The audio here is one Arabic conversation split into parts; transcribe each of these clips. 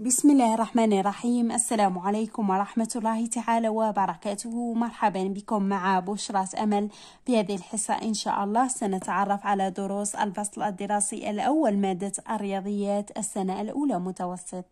بسم الله الرحمن الرحيم السلام عليكم ورحمة الله تعالى وبركاته مرحبا بكم مع بشرة أمل في هذه الحصة إن شاء الله سنتعرف على دروس الفصل الدراسي الأول مادة الرياضيات السنة الأولى متوسط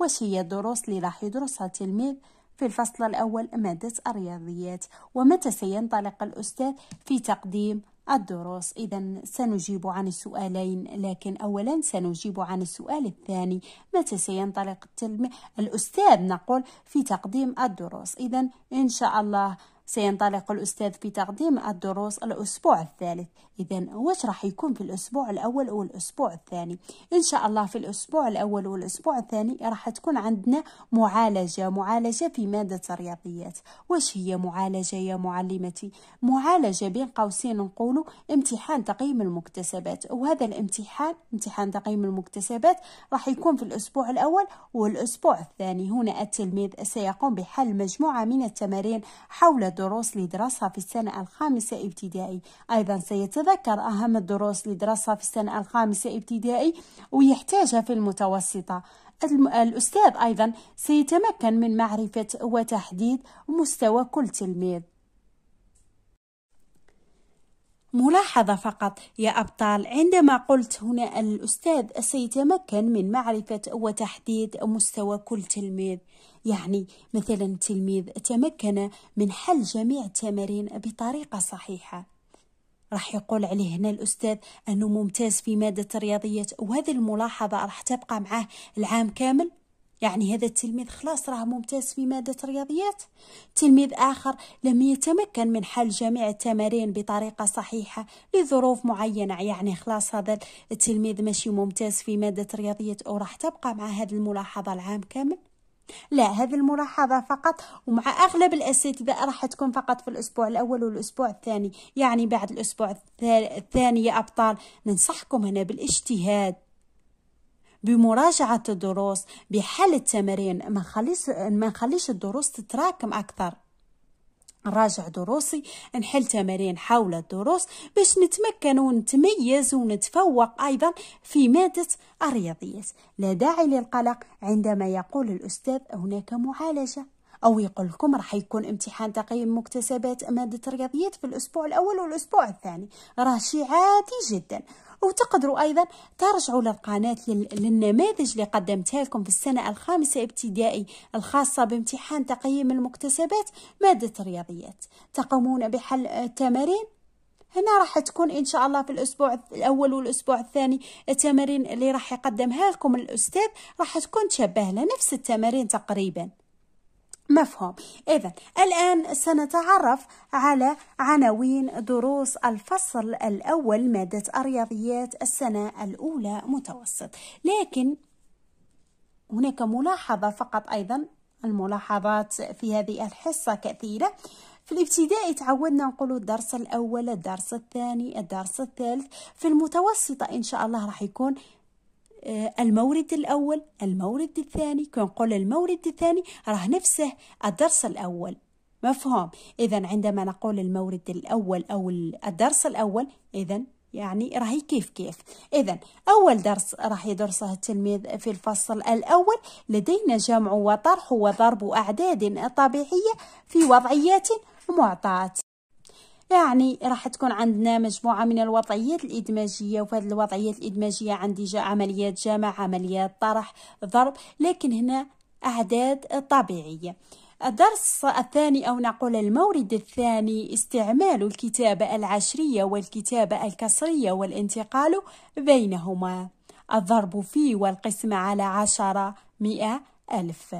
وش هي الدروس اللي راح يدرسها التلميذ في الفصل الأول مادة الرياضيات ومتى سينطلق الأستاذ في تقديم الدروس إذا سنجيب عن السؤالين لكن أولا سنجيب عن السؤال الثاني متى سينطلق التلمي الأستاذ نقول في تقديم الدروس إذا إن شاء الله سينطلق الأستاذ في تقديم الدروس الأسبوع الثالث إذا وش راح يكون في الأسبوع الأول والأسبوع الثاني إن شاء الله في الأسبوع الأول والأسبوع الثاني راح تكون عندنا معالجة معالجة في مادة الرياضيات وش هي معالجة يا معلمتي معالجة بين قوسين نقول امتحان تقييم المكتسبات وهذا الامتحان امتحان تقييم المكتسبات راح يكون في الأسبوع الأول والأسبوع الثاني هنا التلميذ سيقوم بحل مجموعة من التمارين حول الدروس اللي درسها في السنة الخامسة ابتدائي أيضا سيتذكر أهم الدروس اللي درسها في السنة الخامسة ابتدائي ويحتاجها في المتوسطة الأستاذ أيضا سيتمكن من معرفة وتحديد مستوى كل تلميذ ملاحظة فقط يا أبطال عندما قلت هنا الأستاذ سيتمكن من معرفة وتحديد مستوى كل تلميذ يعني مثلا تلميذ تمكن من حل جميع التمارين بطريقة صحيحة راح يقول عليه هنا الأستاذ أنه ممتاز في مادة الرياضيات وهذه الملاحظة راح تبقى معاه العام كامل يعني هذا التلميذ خلاص راه ممتاز في مادة رياضيات تلميذ آخر لم يتمكن من حل جميع التمارين بطريقة صحيحة لظروف معينة يعني خلاص هذا التلميذ ماشي ممتاز في مادة رياضيات أو راح تبقى مع هذه الملاحظة العام كامل لا هذه الملاحظة فقط ومع أغلب الأساتذة راح تكون فقط في الأسبوع الأول والأسبوع الثاني يعني بعد الأسبوع الثاني يا أبطال ننصحكم هنا بالاجتهاد بمراجعة الدروس بحال التمارين ما نخليش ما نخليش الدروس تتراكم أكثر نراجع دروسي نحل تمارين حول الدروس باش نتمكن ونتميز ونتفوق أيضا في مادة الرياضيات لا داعي للقلق عندما يقول الأستاذ هناك معالجة أو يقول لكم راح يكون امتحان تقييم مكتسبات مادة الرياضيات في الأسبوع الأول والأسبوع الثاني راه شي عادي جدا وتقدروا ايضا ترجعوا للقناه للنماذج اللي قدمتها لكم في السنه الخامسه ابتدائي الخاصه بامتحان تقييم المكتسبات ماده الرياضيات تقومون بحل التمارين هنا راح تكون ان شاء الله في الاسبوع الاول والاسبوع الثاني التمارين اللي راح يقدمها لكم الاستاذ راح تكون تشبه لنفس التمارين تقريبا مفهوم إذا الآن سنتعرف على عناوين دروس الفصل الأول مادة الرياضيات السنة الأولى متوسط لكن هناك ملاحظة فقط أيضا الملاحظات في هذه الحصة كثيرة في الابتدائي تعودنا نقول الدرس الأول الدرس الثاني الدرس الثالث في المتوسطة إن شاء الله راح يكون آه، المورد الأول المورد الثاني كنقول المورد الثاني راه نفسه الدرس الأول مفهوم إذا عندما نقول المورد الأول أو الدرس الأول إذا يعني راهي كيف كيف اذا اول درس راح يدرسه التلميذ في الفصل الاول لدينا جمع وطرح وضرب اعداد طبيعيه في وضعيات معطاه يعني راح تكون عندنا مجموعة من الوضعيات الإدماجية وفي هذه الوضعيات الإدماجية عندي جا عمليات جمع عمليات طرح ضرب لكن هنا أعداد طبيعية الدرس الثاني أو نقول المورد الثاني استعمال الكتابة العشرية والكتابة الكسرية والانتقال بينهما الضرب في والقسم على عشرة مئة ألف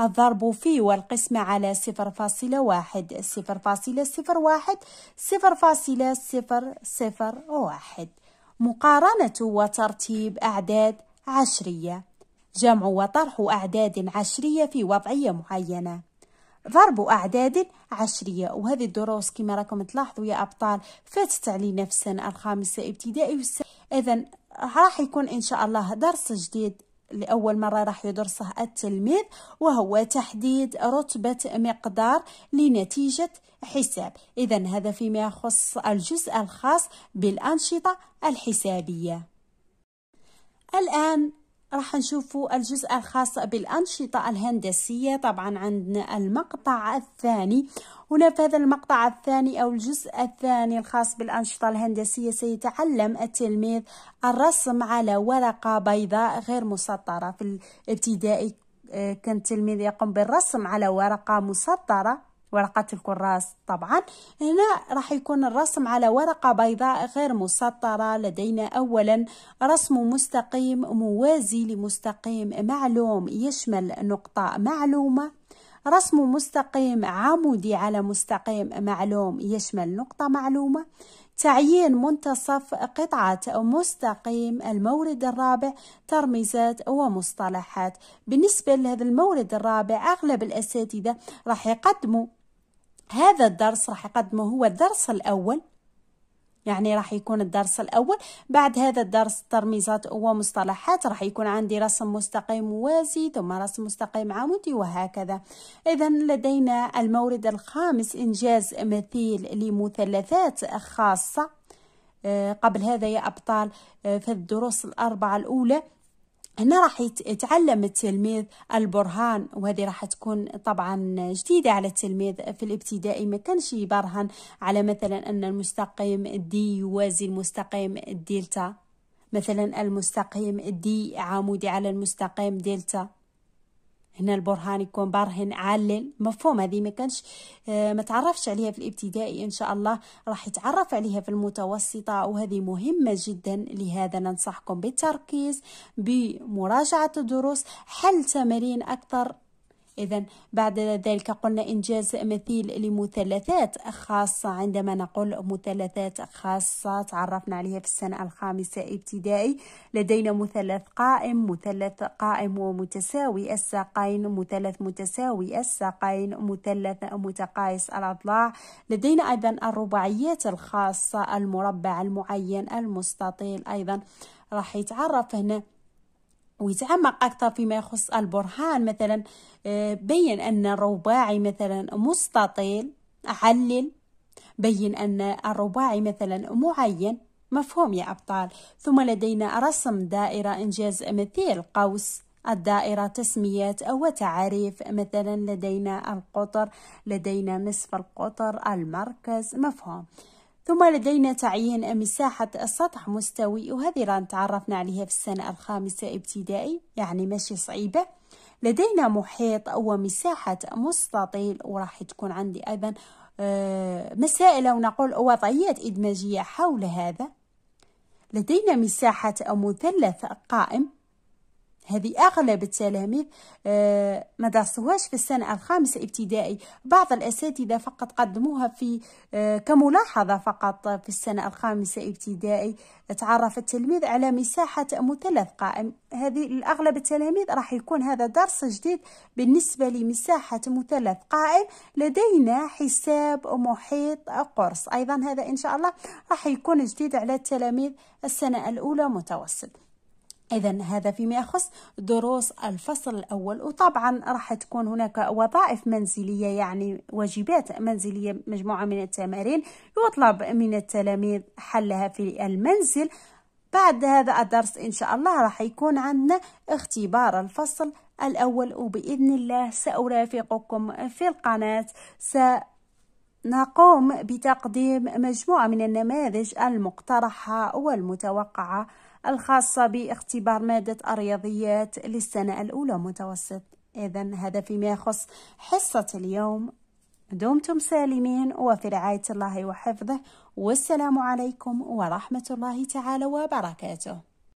الضرب في والقسمة على صفر فاصلة واحد صفر فاصلة صفر واحد صفر فاصلة صفر صفر واحد مقارنة وترتيب أعداد عشرية جمع وطرح أعداد عشرية في وضعية معينة ضرب أعداد عشرية وهذه الدروس كما راكم تلاحظوا يا أبطال فاتت علينا في السنة الخامسة ابتدائي إذا راح يكون إن شاء الله درس جديد لأول مرة راح يدرسه التلميذ وهو تحديد رتبة مقدار لنتيجة حساب إذا هذا فيما يخص الجزء الخاص بالأنشطة الحسابية الآن راح نشوفوا الجزء الخاص بالأنشطة الهندسية طبعا عندنا المقطع الثاني هنا في هذا المقطع الثاني أو الجزء الثاني الخاص بالأنشطة الهندسية سيتعلم التلميذ الرسم على ورقة بيضاء غير مسطرة في الابتدائي آه، كان التلميذ يقوم بالرسم على ورقة مسطرة ورقة الكراس طبعا هنا راح يكون الرسم على ورقة بيضاء غير مسطرة لدينا أولا رسم مستقيم موازي لمستقيم معلوم يشمل نقطة معلومة رسم مستقيم عمودي على مستقيم معلوم يشمل نقطة معلومة تعيين منتصف قطعة مستقيم المورد الرابع ترميزات ومصطلحات بالنسبة لهذا المورد الرابع أغلب الأساتذة راح يقدموا هذا الدرس راح يقدمه هو الدرس الأول يعني راح يكون الدرس الأول بعد هذا الدرس ترميزات ومصطلحات راح يكون عندي رسم مستقيم موازي ثم رسم مستقيم عمودي وهكذا إذا لدينا المورد الخامس إنجاز مثيل لمثلثات خاصة آه، قبل هذا يا أبطال آه، في الدروس الأربعة الأولى هنا راح يتعلم التلميذ البرهان وهذه راح تكون طبعا جديدة على التلميذ في الابتدائي ما كانش يبرهن على مثلا أن المستقيم دي يوازي المستقيم دلتا مثلا المستقيم دي عمودي على المستقيم دلتا هنا البرهان يكون برهن علل مفهوم هذه ما كانش آه، ما تعرفش عليها في الابتدائي ان شاء الله راح يتعرف عليها في المتوسطه وهذه مهمه جدا لهذا ننصحكم بالتركيز بمراجعه الدروس حل تمارين اكثر إذا بعد ذلك قلنا إنجاز مثيل لمثلثات خاصة عندما نقول مثلثات خاصة تعرفنا عليها في السنة الخامسة ابتدائي لدينا مثلث قائم مثلث قائم ومتساوي الساقين مثلث متساوي الساقين مثلث متقايس الأضلاع لدينا أيضا الرباعيات الخاصة المربع المعين المستطيل أيضا راح يتعرف هنا ويتعمق أكثر فيما يخص البرهان مثلا آه، بين أن الرباعي مثلا مستطيل علل بين أن الرباعي مثلا معين مفهوم يا أبطال ثم لدينا رسم دائرة إنجاز مثيل قوس الدائرة تسميات وتعاريف مثلا لدينا القطر لدينا نصف القطر المركز مفهوم ثم لدينا تعيين مساحة السطح مستوي وهذه ران تعرفنا عليها في السنة الخامسة ابتدائي يعني ماشي صعيبة لدينا محيط أو مساحة مستطيل وراح تكون عندي أيضا آه، مسائل أو نقول وضعيات إدماجية حول هذا لدينا مساحة مثلث قائم هذه أغلب التلاميذ آه، ما درسوهاش في السنة الخامسة ابتدائي بعض الأساتذة فقط قدموها في آه، كملاحظة فقط في السنة الخامسة ابتدائي تعرف التلميذ على مساحة مثلث قائم هذه الأغلب التلاميذ راح يكون هذا درس جديد بالنسبة لمساحة مثلث قائم لدينا حساب محيط قرص أيضا هذا إن شاء الله راح يكون جديد على التلاميذ السنة الأولى متوسط إذا هذا فيما يخص دروس الفصل الأول وطبعا راح تكون هناك وظائف منزلية يعني واجبات منزلية مجموعة من التمارين يطلب من التلاميذ حلها في المنزل بعد هذا الدرس إن شاء الله راح يكون عندنا اختبار الفصل الأول وبإذن الله سأرافقكم في القناة سأ نقوم بتقديم مجموعة من النماذج المقترحة والمتوقعة الخاصة باختبار مادة الرياضيات للسنة الأولى متوسط إذا هذا فيما يخص حصة اليوم دمتم سالمين وفي رعاية الله وحفظه والسلام عليكم ورحمة الله تعالى وبركاته